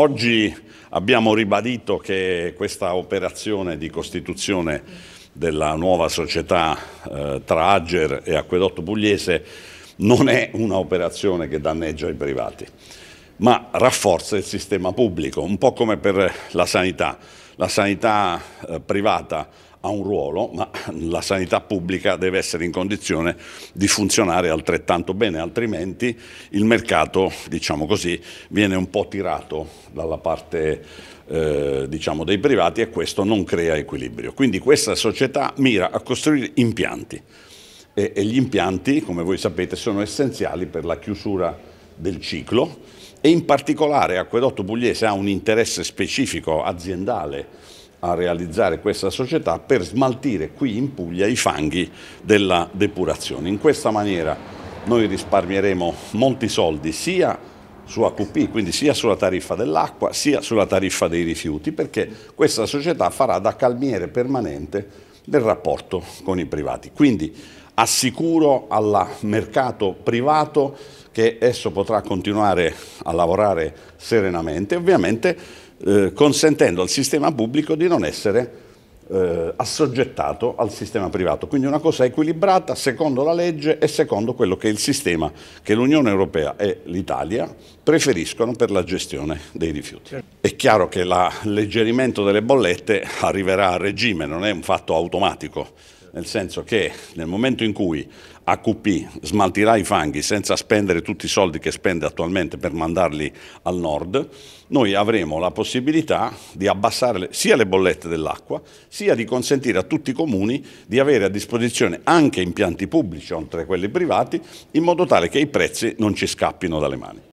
Oggi abbiamo ribadito che questa operazione di costituzione della nuova società eh, tra Ager e Acquedotto Pugliese non è un'operazione che danneggia i privati, ma rafforza il sistema pubblico, un po' come per la sanità. La sanità eh, privata ha un ruolo, ma la sanità pubblica deve essere in condizione di funzionare altrettanto bene, altrimenti il mercato, diciamo così, viene un po' tirato dalla parte eh, diciamo dei privati e questo non crea equilibrio. Quindi questa società mira a costruire impianti e, e gli impianti, come voi sapete, sono essenziali per la chiusura del ciclo e in particolare Acquedotto Pugliese ha un interesse specifico aziendale a realizzare questa società per smaltire qui in Puglia i fanghi della depurazione. In questa maniera noi risparmieremo molti soldi sia su AQP, quindi sia sulla tariffa dell'acqua sia sulla tariffa dei rifiuti, perché questa società farà da calmiere permanente del rapporto con i privati. Quindi assicuro al mercato privato che esso potrà continuare a lavorare serenamente, ovviamente eh, consentendo al sistema pubblico di non essere eh, assoggettato al sistema privato. Quindi una cosa equilibrata secondo la legge e secondo quello che è il sistema che l'Unione Europea e l'Italia preferiscono per la gestione dei rifiuti. È chiaro che l'alleggerimento delle bollette arriverà a regime, non è un fatto automatico nel senso che nel momento in cui AQP smaltirà i fanghi senza spendere tutti i soldi che spende attualmente per mandarli al nord, noi avremo la possibilità di abbassare sia le bollette dell'acqua, sia di consentire a tutti i comuni di avere a disposizione anche impianti pubblici, oltre a quelli privati, in modo tale che i prezzi non ci scappino dalle mani.